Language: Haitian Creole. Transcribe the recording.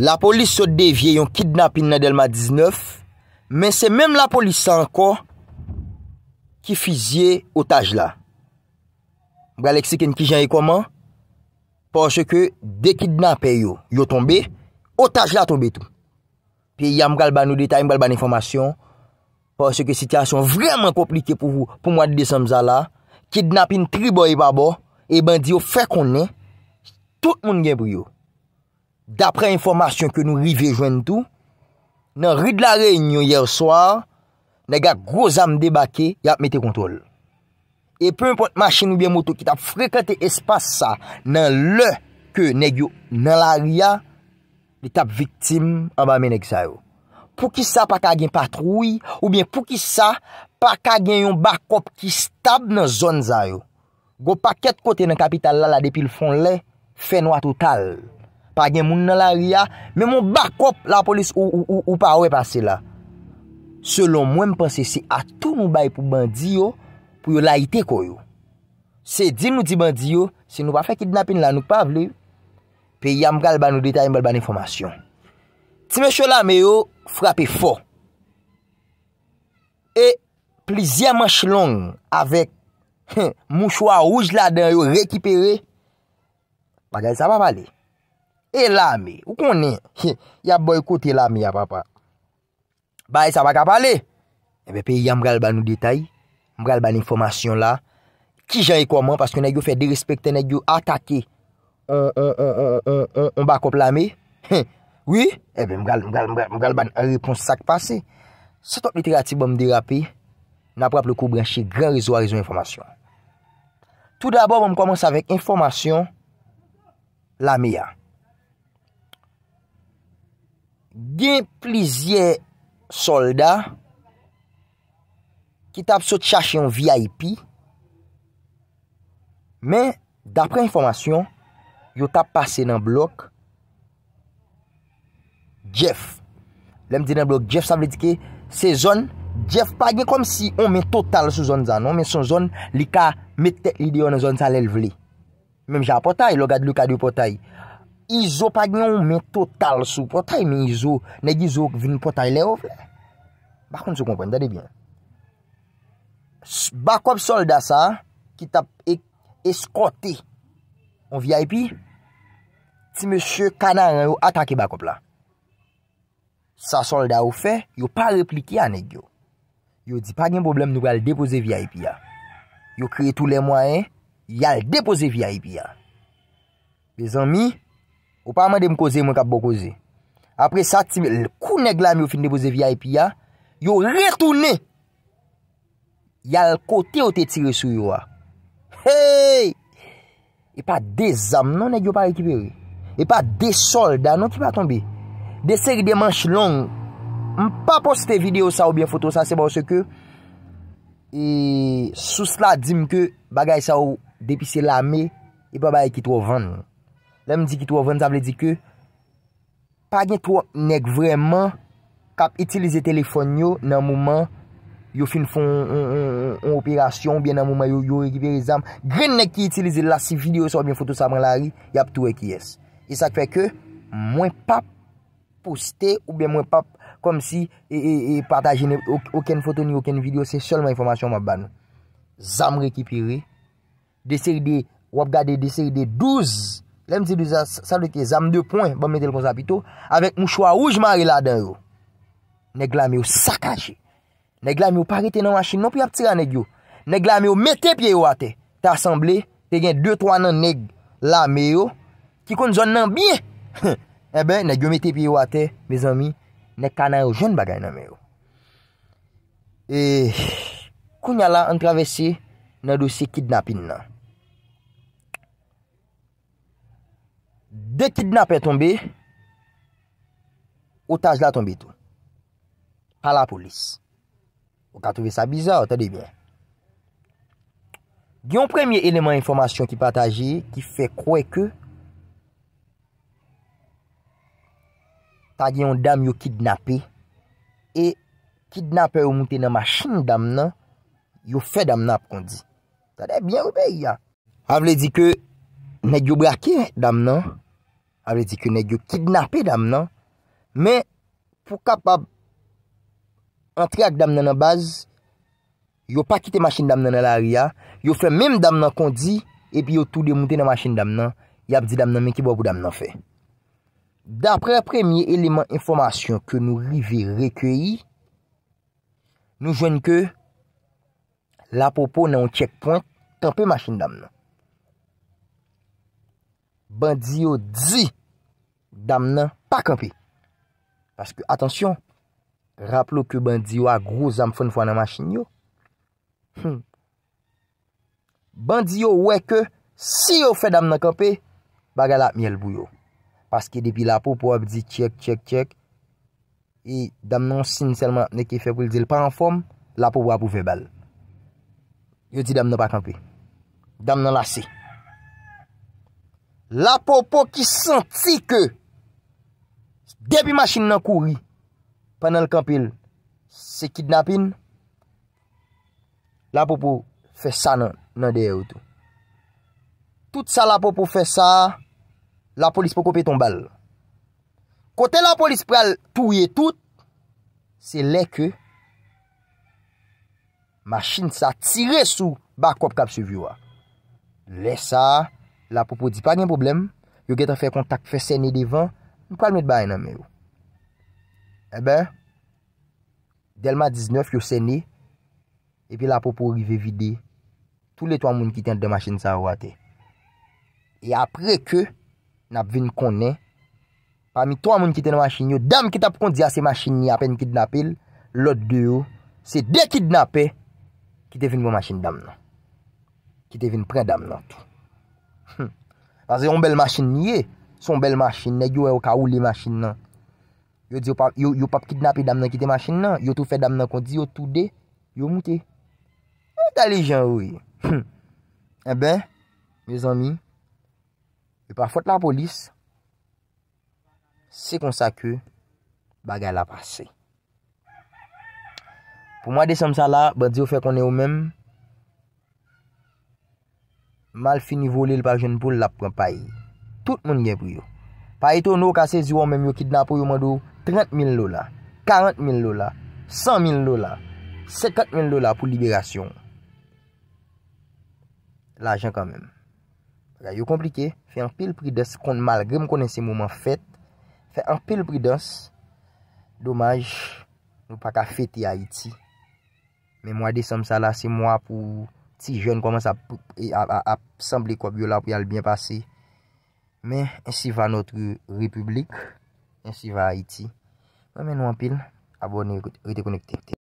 la polis se devye yon kidnapin nan Delma 19, men se menm la polis ankon ki fizye otaj la. Bra leksiken ki jan yi e koman? Porsye ke dekidnapen yon, yon tombe, otaj la tombe tou. Pi yam bral ban nou detay, yam bral ban informasyon, porsye ke sityasyon vreman komplike pou mwad de Samzala, kidnapin tribo yi babo, e ban diyo fe konen, tout moun gen pou yon. Dapre informasyon ke nou rivejwen tou, nan ri de la reynyon yer swar, nega groz amdebake yap mete kontrol. E pe mpont machin oubyen moto ki tap frekete espasa nan le ke negyo nan la ria li tap viktim amba menek zayou. Pou ki sa pa kagen patroui oubyen pou ki sa pa kagen yon bakop ki stab nan zon zayou. Go pa ket kote nan kapital la la depil fon le, fenwa total. A gen moun nan la ria Men moun bakop la polis ou pa ou e pase la Selon mwen mpense si A tou nou bay pou bandi yo Pou yo la ite ko yo Se di nou di bandi yo Se nou pa fe ki dnapin la nou pa vle Pe yam kal ban nou detay mbel ban informasyon Ti men chola me yo Frape fo E Plizia manch long Avek moun chola ouj la den yo Rekipere Bagay sa pa pale E lami, ou konen? Ya boykote lami ya papa. Ba e sa baka pale? Ebe pe ya mgal ban nou detay. Mgal ban informasyon la. Ki jan yi e koman? Paske nan yon fè dirispekte, nan yon atake. On euh, euh, euh, bakop lami? Oui? Ebe mgal ban repons sak pase. Se top literati ban mdi rapi, nan prap le kou branchi, gran rizwa rizwa informasyon. Tout d'abord, mkomanse avèk informasyon lami ya. gen plizye soldat ki tap sot chache yon VIP men, dapre informasyon yo tap pase nan blok Jeff lem di nan blok Jeff sa vle dike se zon Jeff pa gen kom si on men total sou zon zan on men son zon li ka metek li de yon zon sa lel vle men mja potay lo gad li ka di potay Izo pa gen yon men total sou. Potay men izo, negi izo vin potay le ou. Bakon sou kompwen, dadebyen. Bakop solda sa, ki tap e, eskote on VIP, ti mèche kanan an yo atake bakop la. Sa solda ou fe, yo pa repliki an negyo. Yo di pa gen problem nou al depoze VIP ya. Yo kreye tou le mwen, yal depoze VIP ya. Bez an mi, Ou pa man dem koze, mwen kap bo koze. Apre sa, kou neg lami ou fin depoze VIP ya, yo retoune, ya l kote ou te tire sou yo a. Hey! E pa de zam non e gyo pa rekipi ou. E pa de solda non ki pa tombi. De seri de manche long, m pa poste video sa ou bien foto sa, se ba ou se ke, e, sou sla di m ke bagay sa ou depi se lami, e pa bay ki tro van nou. Mem di ki tou avan, zavle di ke pa gen tou nek vreman kap itilize telefon yo nan mouman yo fin fon operasyon, ben nan mouman yo rekipere zam gen nek ki itilize la si video sa ou ben foto sa mwen lari, yap tou ek yes. E sa kwe ke, mwen pap poste ou ben mwen pap kom si e, e, e pataje ouken foto ni ouken video, se sol mwen informasyon mwen ban. Zam rekipere, deser de wap gade deser de douz Lèm zidou sa lèkè, zam dè pwen, ban mèdè l konzapito, avèk mouchwa ouj maril la den yo. Nèk la mèw sakajè. Nèk la mèw parite nan wachin, non pi ap tira nèk yo. Nèk la mèw mète pye yo ate. Tè asemble, tè gen dè twa nan nèk la mèyo, ki kon zon nan bie. E bè, nèk yo mète pye yo ate, mèz anmi, nèk kanay yo joun bagay nan mèyo. E, eh, kou nyalan an travese, nèk yo se kidnapin nan. De kidnapè tombe, otaj la tombe tou. A la polis. Ou ka touve sa bizar, ou ta deybyen. Gyon premye eleman informasyon ki pataje, ki fe kwe ke, ta gyon dam yo kidnapè, e kidnapè yo mouten nan masin dam nan, yo fe dam nan pou kon di. Ta deybyen ou be yon. Avle di ke, Nèk yo brake dam nan, alè di ki nèk yo kidnapè dam nan, mè pou kapab antre ak dam nan nan baz, yo pa kite masin dam nan nan l'aria, yo fè mèm dam nan kondi, epi yo tou demoute nan masin dam nan, yap di dam nan men ki bo pou dam nan fè. Dapre premier eleman informasyon ke nou rivi rekweyi, nou jwenn ke la popo nan yon tchekpon tampè masin dam nan. Bandi yo di, dam nan pa kampe. Paske, atensyon, rap lou ki bandi yo a grou zam fon fwa nan masin yo. Hmm. Bandi yo weke, si yo fe dam nan kampe, bagala myel bou yo. Paske depi la pou pou ap di tchek, tchek, tchek. E dam nan sinselman neke fe pou l'dil pa an fom, la pou pou ap pou fe bal. Yo di dam nan pa kampe. Dam nan la se. Si. la popo ki senti ke depi machin nan kouri panen l kampil se kidnapin la popo fe sa nan deye ou tou tout sa la popo fe sa la polis po kopi ton bal kote la polis pral touye tout se le ke machin sa tire sou bakop kap su viwa le sa la popo di pa nyen problem, yo getan fe kontak fe sene devan, mi pral mi te bay nanme yo. Ebe, eh delman 19, yo sene, epi la popo rive vide, tou le 3 moun ki ten de machine sa wate. E apre ke, nap vin konen, pa mi 3 moun ki ten de machine yo, dam ki tap kon di a se machine ni apen kidnapil, lot de yo, se de kidnapil, e, ki te vin moun machine dam nan. Ki te vin pren dam nan tout. Pazè yon bel machin niye, son bel machin ne, yo e ou ka ou li machin nan Yo pap kidnap yon dam nan kiti machin nan, yo tou fè dam nan kon di, yo tou de, yo mouti O talijan woy E ben, miz anmi, yo pa fote la polis Se kon sa ke, bagay la pase Pou mwa de som sa la, ban di yo fè kon e ou menm Mal fini volil par jen pou l ap pran payi. Tout moun gen pou yo. Payi ton nou kase ziwan menm yo kidnap pou yo mandou 30.000 lola, 40.000 lola, 100.000 lola, 50.000 lola pou liberasyon. La jen kan menm. Yo komplike, fe an pil prides kon mal gre m konen se mouman fet. Fe an pil prides. Domaj, nou pa ka feti Haiti. Men mwa dey som sa la se mwa pou... Ti jen koman sa ap sambli kwa biyo la pou yal byen pase. Men, ensi va notri republik. Ensi va Haiti. Mwen men wampil. Abone, rete konekte.